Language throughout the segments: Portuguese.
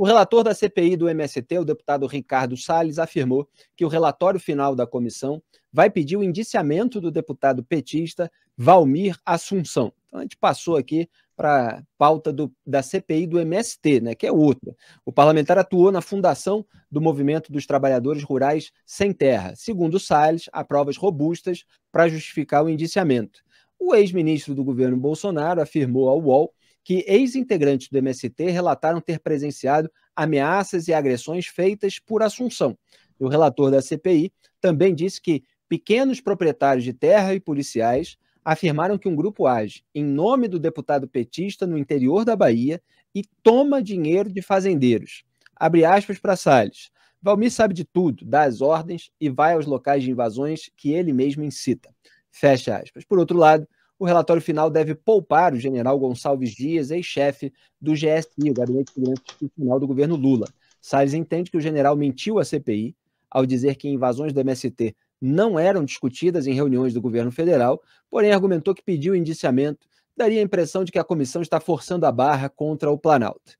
O relator da CPI do MST, o deputado Ricardo Salles, afirmou que o relatório final da comissão vai pedir o indiciamento do deputado petista Valmir Assunção. Então, a gente passou aqui para a pauta do, da CPI do MST, né, que é outra. O parlamentar atuou na fundação do Movimento dos Trabalhadores Rurais Sem Terra. Segundo Salles, há provas robustas para justificar o indiciamento. O ex-ministro do governo Bolsonaro afirmou ao UOL que ex-integrantes do MST relataram ter presenciado ameaças e agressões feitas por Assunção. O relator da CPI também disse que pequenos proprietários de terra e policiais afirmaram que um grupo age em nome do deputado petista no interior da Bahia e toma dinheiro de fazendeiros. Abre aspas para Salles. Valmir sabe de tudo, dá as ordens e vai aos locais de invasões que ele mesmo incita. Fecha aspas. Por outro lado, o relatório final deve poupar o general Gonçalves Dias, ex-chefe do GSI, o Gabinete de Institucional do governo Lula. Salles entende que o general mentiu à CPI ao dizer que invasões do MST não eram discutidas em reuniões do governo federal, porém argumentou que pediu indiciamento, daria a impressão de que a comissão está forçando a barra contra o Planalto.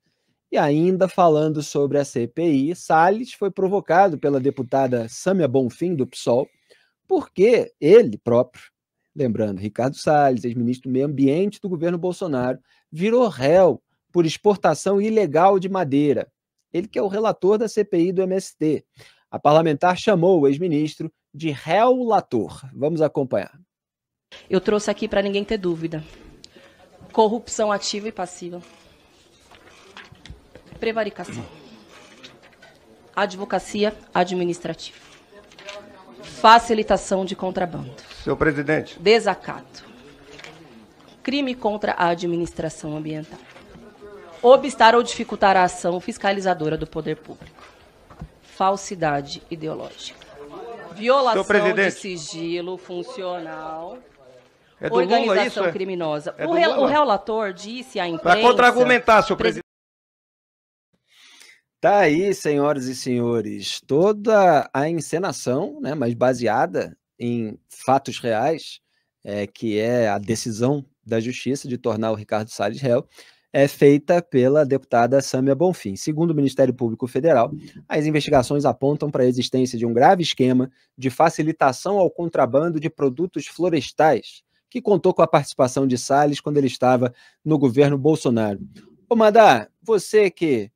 E ainda falando sobre a CPI, Salles foi provocado pela deputada Sâmia Bonfim, do PSOL, porque ele próprio Lembrando, Ricardo Salles, ex-ministro do Meio Ambiente do governo Bolsonaro, virou réu por exportação ilegal de madeira. Ele que é o relator da CPI do MST. A parlamentar chamou o ex-ministro de réu-lator. Vamos acompanhar. Eu trouxe aqui para ninguém ter dúvida. Corrupção ativa e passiva. Prevaricação. Advocacia administrativa. Facilitação de contrabando Senhor presidente. Desacato. Crime contra a administração ambiental. Obstar ou dificultar a ação fiscalizadora do poder público. Falsidade ideológica. Violação de sigilo funcional. É do organização Lula, isso, é? criminosa. É o, re Lula. o relator disse à imprensa... Para contra-argumentar, senhor presidente. Tá aí, senhoras e senhores, toda a encenação, né, mas baseada em fatos reais, é, que é a decisão da justiça de tornar o Ricardo Salles réu, é feita pela deputada Sâmia Bonfim. Segundo o Ministério Público Federal, as investigações apontam para a existência de um grave esquema de facilitação ao contrabando de produtos florestais, que contou com a participação de Salles quando ele estava no governo Bolsonaro. Ô Madá, você que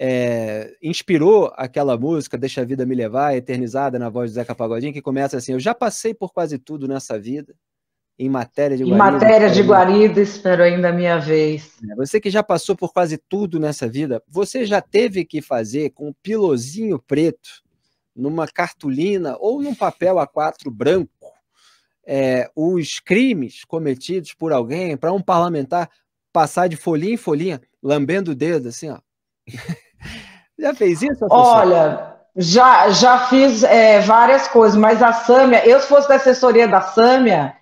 é, inspirou aquela música Deixa a Vida Me Levar, eternizada na voz do Zeca Pagodinho, que começa assim: Eu já passei por quase tudo nessa vida, em matéria de guarida. Em matéria de guarida, espero ainda a minha vez. É, você que já passou por quase tudo nessa vida, você já teve que fazer com um pilozinho preto, numa cartolina ou num papel A4 branco, é, os crimes cometidos por alguém para um parlamentar passar de folhinha em folhinha, lambendo o dedo, assim, ó. Já fez isso? Olha, já, já fiz é, várias coisas, mas a Sâmia, eu se fosse da assessoria da Sâmia,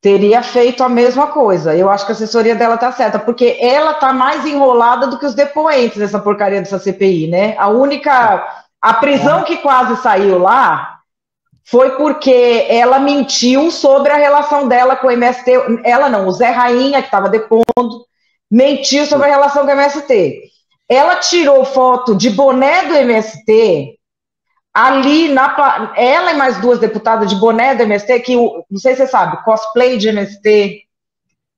teria feito a mesma coisa. Eu acho que a assessoria dela tá certa, porque ela tá mais enrolada do que os depoentes dessa porcaria dessa CPI, né? A única. A prisão que quase saiu lá, foi porque ela mentiu sobre a relação dela com o MST. Ela não, o Zé Rainha, que estava depondo, mentiu sobre a relação com o MST. Ela tirou foto de boné do MST, ali na. Ela e mais duas deputadas de boné do MST, que não sei se você sabe, cosplay de MST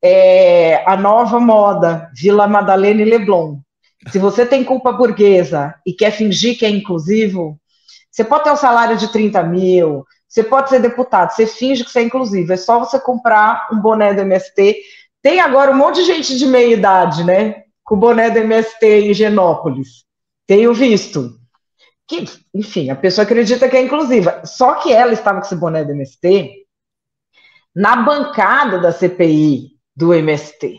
é a nova moda, Vila Madalena e Leblon. Se você tem culpa burguesa e quer fingir que é inclusivo, você pode ter um salário de 30 mil, você pode ser deputado, você finge que você é inclusivo, é só você comprar um boné do MST. Tem agora um monte de gente de meia idade, né? com o boné do MST em Genópolis. Tenho visto. Que, enfim, a pessoa acredita que é inclusiva. Só que ela estava com esse boné do MST na bancada da CPI do MST.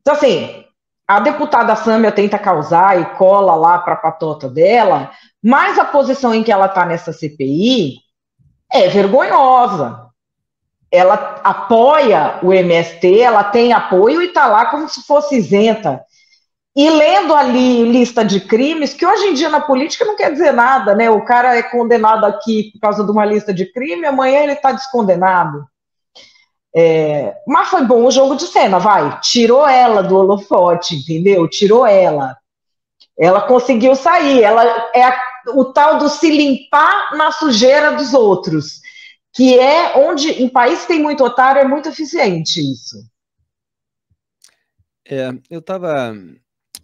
Então, assim, a deputada Sâmia tenta causar e cola lá para a patota dela, mas a posição em que ela está nessa CPI é vergonhosa ela apoia o MST, ela tem apoio e está lá como se fosse isenta. E lendo ali lista de crimes, que hoje em dia na política não quer dizer nada, né? O cara é condenado aqui por causa de uma lista de crime, amanhã ele está descondenado. É, mas foi bom o jogo de cena, vai. Tirou ela do holofote, entendeu? Tirou ela. Ela conseguiu sair. Ela é a, o tal do se limpar na sujeira dos outros que é onde, em país que tem muito otário, é muito eficiente isso. É, eu estava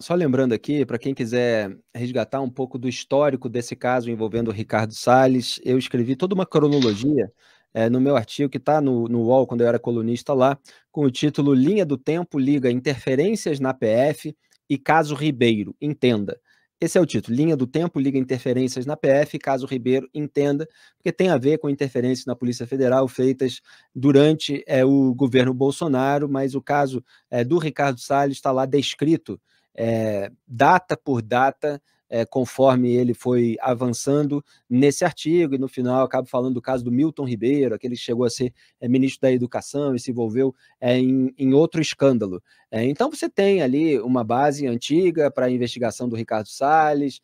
só lembrando aqui, para quem quiser resgatar um pouco do histórico desse caso envolvendo o Ricardo Salles, eu escrevi toda uma cronologia é, no meu artigo que está no, no UOL, quando eu era colunista lá, com o título Linha do Tempo liga interferências na PF e caso Ribeiro, entenda. Esse é o título, Linha do Tempo, liga interferências na PF, caso Ribeiro entenda, porque tem a ver com interferências na Polícia Federal feitas durante é, o governo Bolsonaro, mas o caso é, do Ricardo Salles está lá descrito, é, data por data, é, conforme ele foi avançando nesse artigo, e no final acabo falando do caso do Milton Ribeiro, aquele que chegou a ser é, ministro da Educação e se envolveu é, em, em, outro escândalo. então você tem ali uma base antiga para a investigação do Ricardo Salles,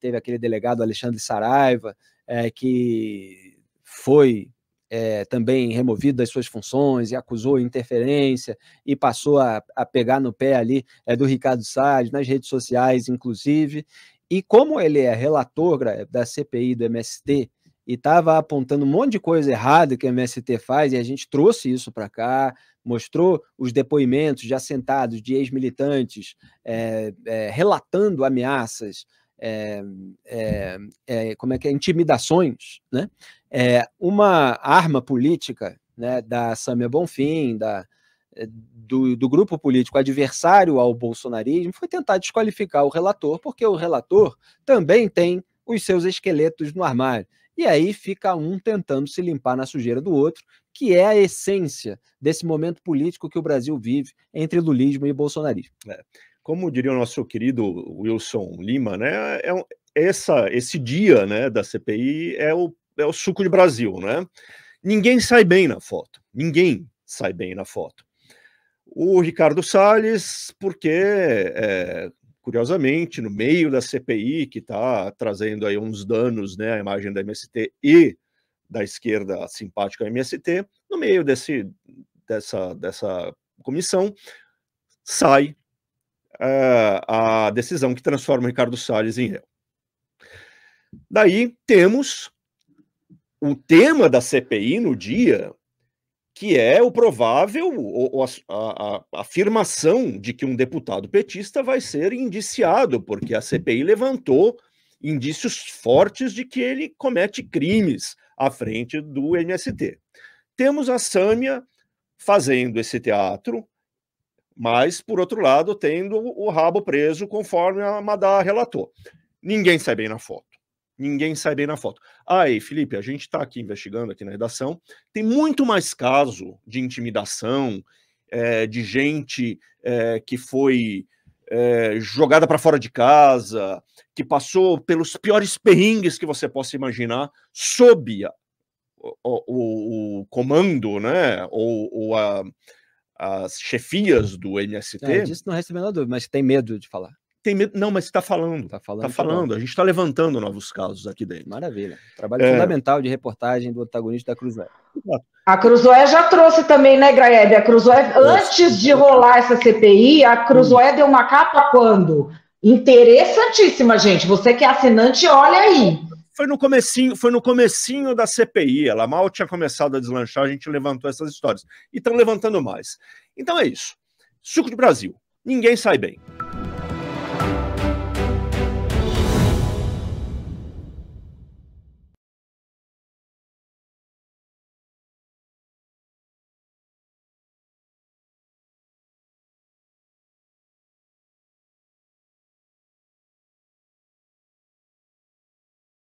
teve aquele delegado Alexandre Saraiva, que foi é, também removido das suas funções e acusou interferência e passou a, a pegar no pé ali é, do Ricardo Salles, nas redes sociais, inclusive. E como ele é relator da CPI do MST e estava apontando um monte de coisa errada que o MST faz, e a gente trouxe isso para cá, mostrou os depoimentos de assentados, de ex-militantes é, é, relatando ameaças, é, é, é como é que é, intimidações, né? É, uma arma política né, da Samia Bonfim, da, eh, do, do grupo político adversário ao bolsonarismo foi tentar desqualificar o relator, porque o relator também tem os seus esqueletos no armário. E aí fica um tentando se limpar na sujeira do outro, que é a essência desse momento político que o Brasil vive entre lulismo e bolsonarismo. É. Como diria o nosso querido Wilson Lima, né, é um, essa, esse dia né, da CPI é o, é o suco de Brasil. Né? Ninguém sai bem na foto, ninguém sai bem na foto o Ricardo Salles, porque, é, curiosamente, no meio da CPI, que está trazendo aí uns danos né, à imagem da MST e da esquerda simpática à MST, no meio desse, dessa, dessa comissão, sai é, a decisão que transforma o Ricardo Salles em réu. Daí temos o tema da CPI no dia que é o provável, ou, ou a, a, a, afirmação de que um deputado petista vai ser indiciado, porque a CPI levantou indícios fortes de que ele comete crimes à frente do MST. Temos a Sâmia fazendo esse teatro, mas, por outro lado, tendo o rabo preso, conforme a Madá relatou. Ninguém sai bem na foto ninguém sai bem na foto. Aí, Felipe, a gente está aqui investigando aqui na redação, tem muito mais caso de intimidação, é, de gente é, que foi é, jogada para fora de casa, que passou pelos piores perrengues que você possa imaginar, sob a, o, o, o, comando, né, ou, ou a, as chefias do MST. É, disso não resta a menor dúvida, mas tem medo de falar tem medo. Não, mas está falando. Está tá falando. Está falando. a gente está levantando novos casos aqui dentro. Maravilha. Trabalho é... fundamental de reportagem do antagonista da Cruzoé. A Cruzoé já trouxe também, né, Graeb? A Cruzoé, antes de rolar essa CPI, a Cruzoé hum. deu uma capa quando? Interessantíssima, gente. Você que é assinante, olha aí. Foi no comecinho, foi no comecinho da CPI. Ela mal tinha começado a deslanchar, a gente levantou essas histórias. E estão levantando mais. Então é isso. Suco de Brasil. Ninguém sai bem.